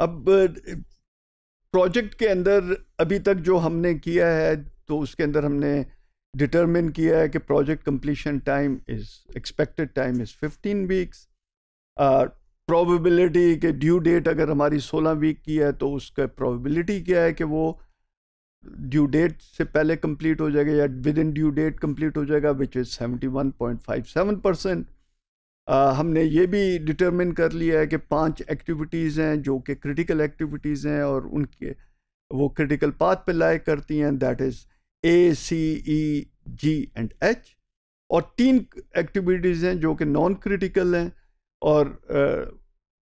अब प्रोजेक्ट के अंदर अभी तक जो हमने किया है तो उसके अंदर हमने डिटरमिन किया है कि project completion time is expected time is 15 weeks probability के ड्यू डेट अगर हमारी 16 वीक की है तो उसका प्रोबेबिलिटी क्या है कि वो ड्यू डेट से पहले कंप्लीट हो जाएगा या within due date complete हो जाएगा विच इज़ 71.57 परसेंट हमने ये भी डिटरमिन कर लिया है कि पांच एक्टिविटीज़ हैं जो कि क्रिटिकल एक्टिविटीज़ हैं और उनके वो क्रिटिकल पाथ पे लाइक करती हैं that is A C E G and H और तीन एक्टिविटीज़ हैं जो कि नॉन क्रिटिकल हैं और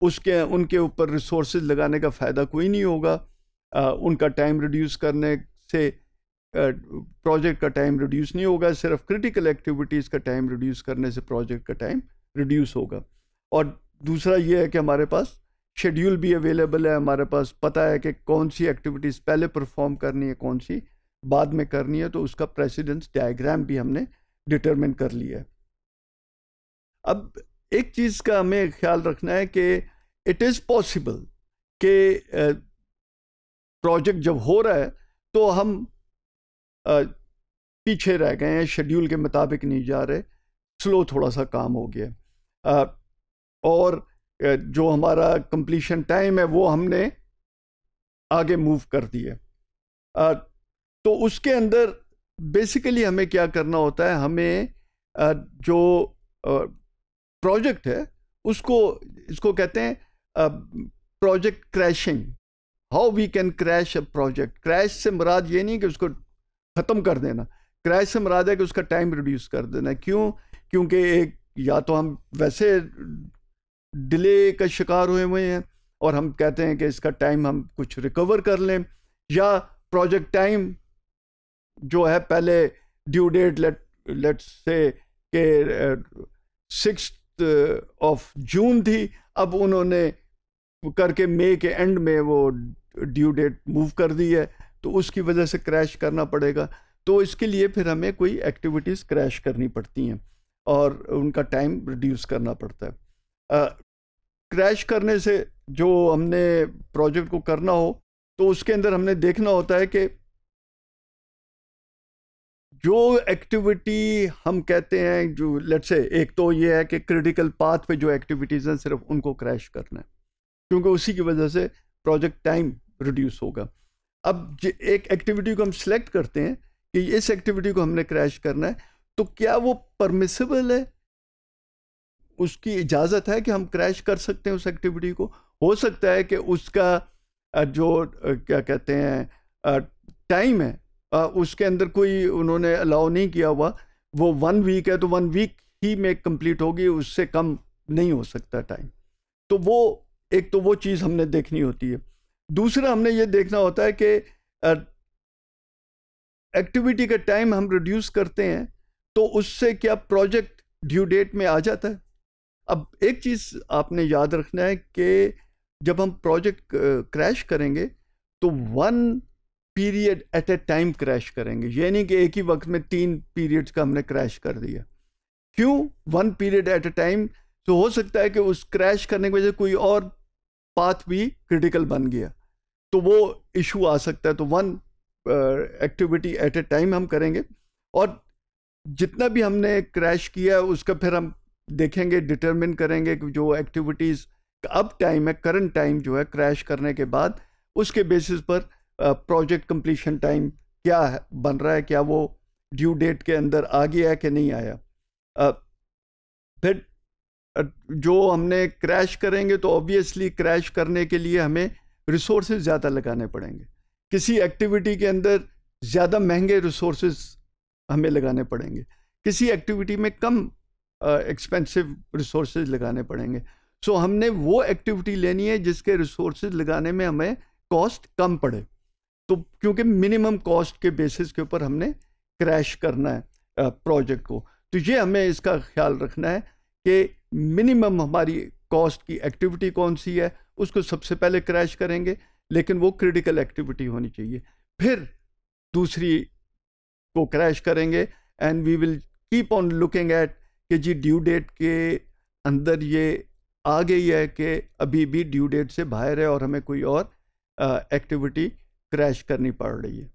उसके उनके ऊपर रिसोर्स लगाने का फ़ायदा कोई नहीं होगा उनका टाइम रिड्यूस करने से प्रोजेक्ट का टाइम रिड्यूस नहीं होगा सिर्फ क्रिटिकल एक्टिविटीज़ का टाइम रिड्यूस करने से प्रोजेक्ट का टाइम रिड्यूस होगा और दूसरा ये है कि हमारे पास शेड्यूल भी अवेलेबल है हमारे पास पता है कि कौन सी एक्टिविटीज़ पहले परफॉर्म करनी है कौन सी बाद में करनी है तो उसका प्रेसिडेंस डायग्राम भी हमने डिटरमिन कर लिया है अब एक चीज़ का हमें ख्याल रखना है कि इट इज़ पॉसिबल कि प्रोजेक्ट जब हो रहा है तो हम पीछे रह गए हैं शेड्यूल के मुताबिक नहीं जा रहे स्लो थोड़ा सा काम हो गया और जो हमारा कंप्लीशन टाइम है वो हमने आगे मूव कर दिए तो उसके अंदर बेसिकली हमें क्या करना होता है हमें जो प्रोजेक्ट है उसको इसको कहते हैं project crashing how we can crash a project crash से मुराद ये नहीं कि उसको ख़त्म कर देना क्रैश से मुराद है कि उसका टाइम रिड्यूस कर देना क्यों क्योंकि एक या तो हम वैसे डिले का शिकार हुए हुए हैं और हम कहते हैं कि इसका टाइम हम कुछ रिकवर कर लें या प्रोजेक्ट टाइम जो है पहले due date let let's say के सिक्स ऑफ जून थी अब उन्होंने करके मई के एंड में वो ड्यू डेट मूव कर दी है तो उसकी वजह से क्रैश करना पड़ेगा तो इसके लिए फिर हमें कोई एक्टिविटीज़ क्रैश करनी पड़ती हैं और उनका टाइम रिड्यूस करना पड़ता है क्रैश करने से जो हमने प्रोजेक्ट को करना हो तो उसके अंदर हमने देखना होता है कि जो एक्टिविटी हम कहते हैं जो लेट्स से एक तो ये है कि क्रिटिकल पाथ पे जो एक्टिविटीज़ हैं सिर्फ उनको क्रैश करना है क्योंकि उसी की वजह से प्रोजेक्ट टाइम रिड्यूस होगा अब एक एक्टिविटी को हम सिलेक्ट करते हैं कि इस एक्टिविटी को हमने क्रैश करना है तो क्या वो परमिसेबल है उसकी इजाज़त है कि हम क्रैश कर सकते हैं उस एक्टिविटी को हो सकता है कि उसका जो क्या कहते हैं टाइम है उसके अंदर कोई उन्होंने अलाउ नहीं किया हुआ वो वन वीक है तो वन वीक ही में कंप्लीट होगी उससे कम नहीं हो सकता टाइम तो वो एक तो वो चीज़ हमने देखनी होती है दूसरा हमने ये देखना होता है कि एक्टिविटी का टाइम हम रिड्यूस करते हैं तो उससे क्या प्रोजेक्ट ड्यू डेट में आ जाता है अब एक चीज़ आपने याद रखना है कि जब हम प्रोजेक्ट क्रैश करेंगे तो one period at a time crash करेंगे यानी कि एक ही वक्त में तीन पीरियड्स का हमने क्रैश कर दिया क्यों one period at a time तो हो सकता है कि उस क्रैश करने की वजह से कोई और पाथ भी क्रिटिकल बन गया तो वो इशू आ सकता है तो one activity at a time हम करेंगे और जितना भी हमने क्रैश किया उसका फिर हम देखेंगे डिटरमिन करेंगे कि जो एक्टिविटीज़ अब टाइम है करंट टाइम जो है क्रैश करने के बाद उसके बेसिस पर प्रोजेक्ट कंप्लीशन टाइम क्या है बन रहा है क्या वो ड्यू डेट के अंदर आ गया है कि नहीं आया आ, फिर जो हमने क्रैश करेंगे तो ऑब्वियसली क्रैश करने के लिए हमें रिसोर्सेज ज़्यादा लगाने पड़ेंगे किसी एक्टिविटी के अंदर ज़्यादा महंगे रिसोर्सेज हमें लगाने पड़ेंगे किसी एक्टिविटी में कम एक्सपेंसिव रिसोर्स लगाने पड़ेंगे सो so, हमने वो एक्टिविटी लेनी है जिसके रिसोर्स लगाने में हमें कॉस्ट कम पड़े तो क्योंकि मिनिमम कॉस्ट के बेसिस के ऊपर हमने क्रैश करना है प्रोजेक्ट को तो ये हमें इसका ख्याल रखना है कि मिनिमम हमारी कॉस्ट की एक्टिविटी कौन सी है उसको सबसे पहले क्रैश करेंगे लेकिन वो क्रिटिकल एक्टिविटी होनी चाहिए फिर दूसरी को क्रैश करेंगे and we will keep on looking at कि जी ड्यू डेट के अंदर ये आ गई है कि अभी भी ड्यू डेट से बाहर है और हमें कोई और एक्टिविटी क्रैश करनी पड़ रही है